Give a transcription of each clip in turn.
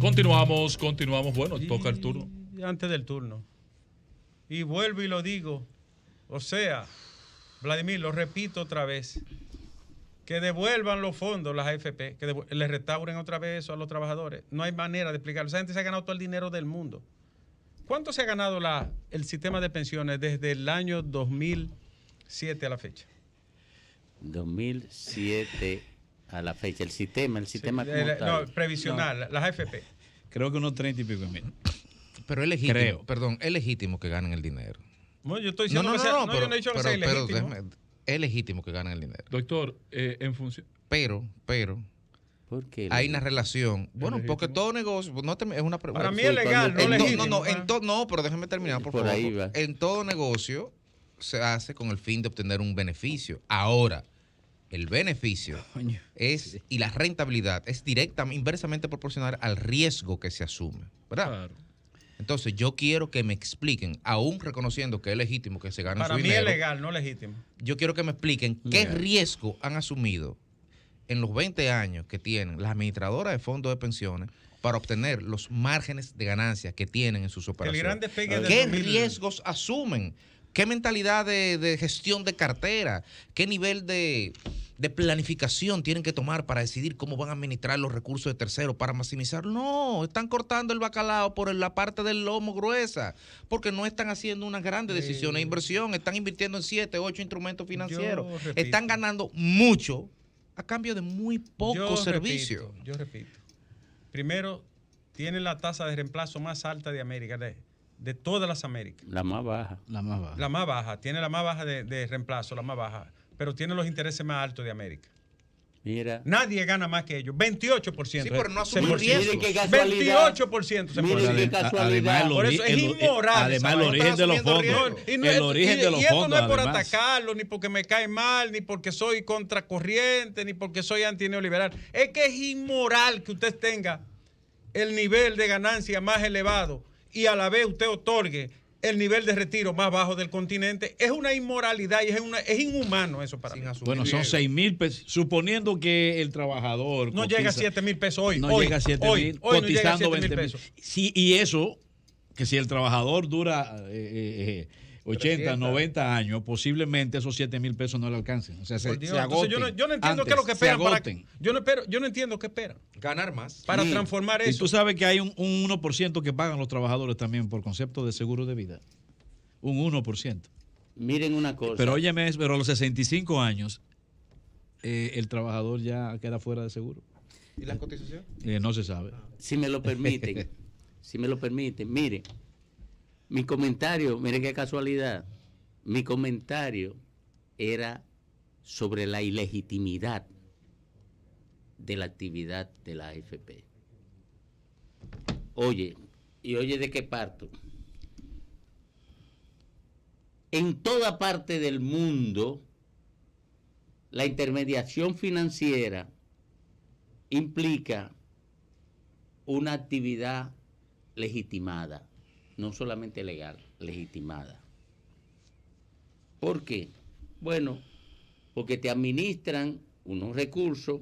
Continuamos, continuamos. Bueno, toca el turno. Antes del turno. Y vuelvo y lo digo. O sea, Vladimir, lo repito otra vez. Que devuelvan los fondos, las AFP, que les restauren otra vez eso a los trabajadores. No hay manera de explicarlo. Esa gente se ha ganado todo el dinero del mundo. ¿Cuánto se ha ganado el sistema de pensiones desde el año 2007 a la fecha? 2007 a la fecha, el sistema, el sistema eh, No, previsional, las AFP. Creo que unos 30 y pico mil. Pero es legítimo, perdón, es legítimo que ganen el dinero. Bueno, yo estoy diciendo no, no, no, yo no he dicho legítimo. es legítimo que ganen el dinero. Doctor, eh, en función... Pero, pero, hay una relación. Bueno, porque todo negocio, no es una Para eh, mí es legal, no, legítimo, no, no, en todo no, pero déjeme terminar, por, favor. Ahí En todo negocio se hace con el fin de obtener un beneficio. Ahora, el beneficio es y la rentabilidad es directa, inversamente proporcional al riesgo que se asume, ¿verdad? Entonces, yo quiero que me expliquen, aún reconociendo que es legítimo que se gane su dinero. Para mí es legal, no legítimo. Yo quiero que me expliquen qué riesgo han asumido en los 20 años que tienen las administradoras de fondos de pensiones para obtener los márgenes de ganancias que tienen en sus operaciones. ¿Qué riesgos asumen? ¿Qué mentalidad de, gestión de cartera? ¿Qué nivel de, planificación tienen que tomar para decidir cómo van a administrar los recursos de terceros para maximizar? No, están cortando el bacalao por la parte del lomo gruesa, porque no están haciendo una grandes decisión de inversión, están invirtiendo en siete, ocho instrumentos financieros, están ganando mucho a cambio de muy poco yo servicio. yo repito, primero, tienen la tasa de reemplazo más alta de América de todas las Américas. La más baja. La más baja. Tiene la más baja de, reemplazo, la más baja. Pero tiene los intereses más altos de América. Mira. Nadie gana más que ellos. 28%. Sí, pero no asumir 28% se casualidad. Por eso es inmoral. Además, el origen de los el origen de los fondos. Y esto no es por atacarlo, ni porque me cae mal, ni porque soy contracorriente, ni porque soy antineoliberal. Es que es inmoral que usted tenga el nivel de ganancia más elevado y a la vez usted otorgue el nivel de retiro más bajo del continente. Es una inmoralidad y es, es inhumano eso para Sin mí. Bueno, son 6 mil pesos. Suponiendo que el trabajador. No llega a 7 mil pesos hoy. No llega a 7 mil. Cotizando no 20 mil pesos. y eso, que si el trabajador dura. Eh, eh, eh, 80, 90 años, posiblemente esos 7 mil pesos no le alcancen. O sea, se, agoten. Yo no, entiendo qué es lo que esperan. Para, yo, no entiendo qué esperan. Ganar más. Para transformar eso. Y tú sabes que hay un, 1% que pagan los trabajadores también por concepto de seguro de vida. Un 1%. Miren una cosa. Pero óyeme, pero a los 65 años, eh, el trabajador ya queda fuera de seguro. ¿Y la cotización? Eh, no se sabe. Si me lo permiten, si me lo permiten, mire, mi comentario, miren qué casualidad, mi comentario era sobre la ilegitimidad de la actividad de la AFP. Oye, y oye de qué parto. En toda parte del mundo, la intermediación financiera implica una actividad legitimada no solamente legal, legitimada. ¿Por qué? Bueno, porque te administran unos recursos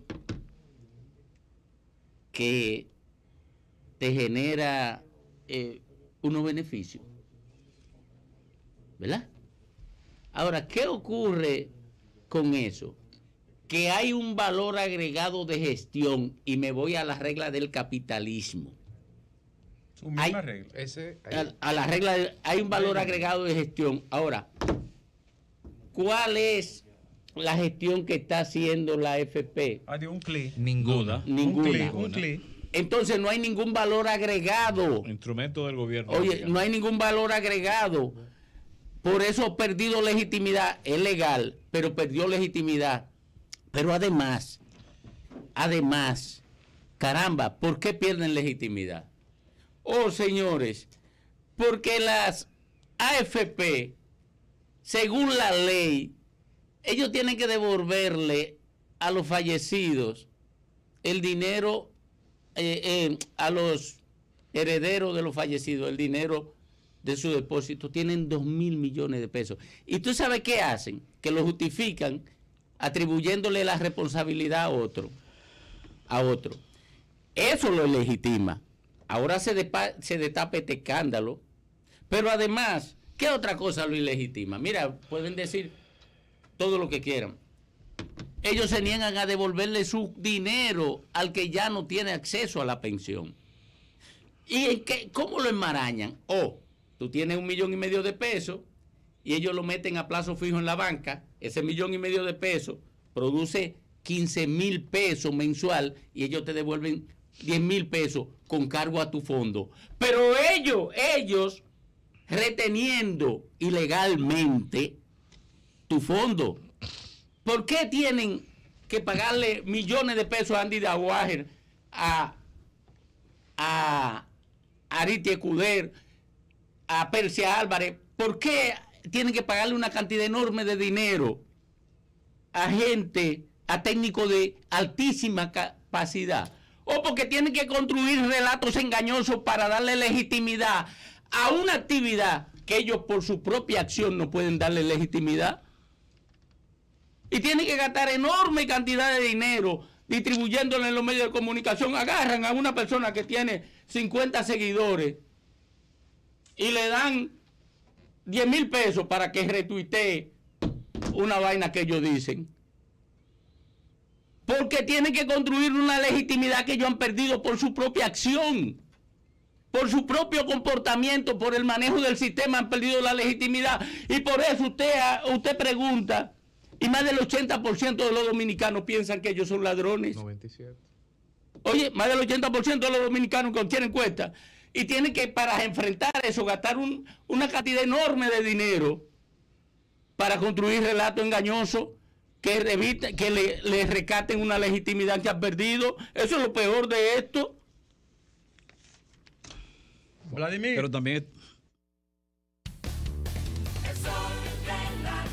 que te genera eh, unos beneficios. ¿Verdad? Ahora, ¿qué ocurre con eso? Que hay un valor agregado de gestión y me voy a las reglas del capitalismo hay, a, la regla hay un valor agregado de gestión. Ahora, ¿cuál es la gestión que está haciendo la FP? hay ah, un Ninguna. Entonces no hay ningún valor agregado. Instrumento del gobierno. Oye, no hay ningún valor agregado. Por eso ha perdido legitimidad. Es legal, pero perdió legitimidad. Pero además, además, caramba, ¿por qué pierden legitimidad? Oh, señores, porque las AFP, según la ley, ellos tienen que devolverle a los fallecidos el dinero, eh, eh, a los herederos de los fallecidos, el dinero de su depósito. Tienen 2 mil millones de pesos. ¿Y tú sabes qué hacen? Que lo justifican atribuyéndole la responsabilidad a otro. A otro. Eso lo legitima. Ahora se, destapa este escándalo. Pero además, ¿qué otra cosa lo ilegitima? Mira, pueden decir todo lo que quieran. Ellos se niegan a devolverle su dinero al que ya no tiene acceso a la pensión. ¿Y cómo lo enmarañan? O tú tienes un millón y medio de pesos y ellos lo meten a plazo fijo en la banca. Ese millón y medio de pesos produce 15 mil pesos mensual y ellos te devuelven 10 mil pesos con cargo a tu fondo. Pero ellos, ellos reteniendo ilegalmente tu fondo. ¿Por qué tienen que pagarle millones de pesos a Andy Dawager, a, a Ariti Cuder, a Percia Álvarez? ¿Por qué tienen que pagarle una cantidad enorme de dinero a gente, a técnicos de altísima capacidad? o porque tienen que construir relatos engañosos para darle legitimidad a una actividad que ellos por su propia acción no pueden darle legitimidad. Y tienen que gastar enorme cantidad de dinero distribuyéndole en los medios de comunicación. Agarran a una persona que tiene 50 seguidores y le dan 10 mil pesos para que retuitee una vaina que ellos dicen porque tienen que construir una legitimidad que ellos han perdido por su propia acción, por su propio comportamiento, por el manejo del sistema, han perdido la legitimidad. Y por eso usted, ah, pregunta, y más del 80% de los dominicanos piensan que ellos son ladrones. 97. Oye, más del 80% de los dominicanos que tienen cuesta y tienen que, para enfrentar eso, gastar una cantidad enorme de dinero para construir relatos engañosos que, que le, recaten una legitimidad que ha perdido. Eso es lo peor de esto. Vladimir. Pero también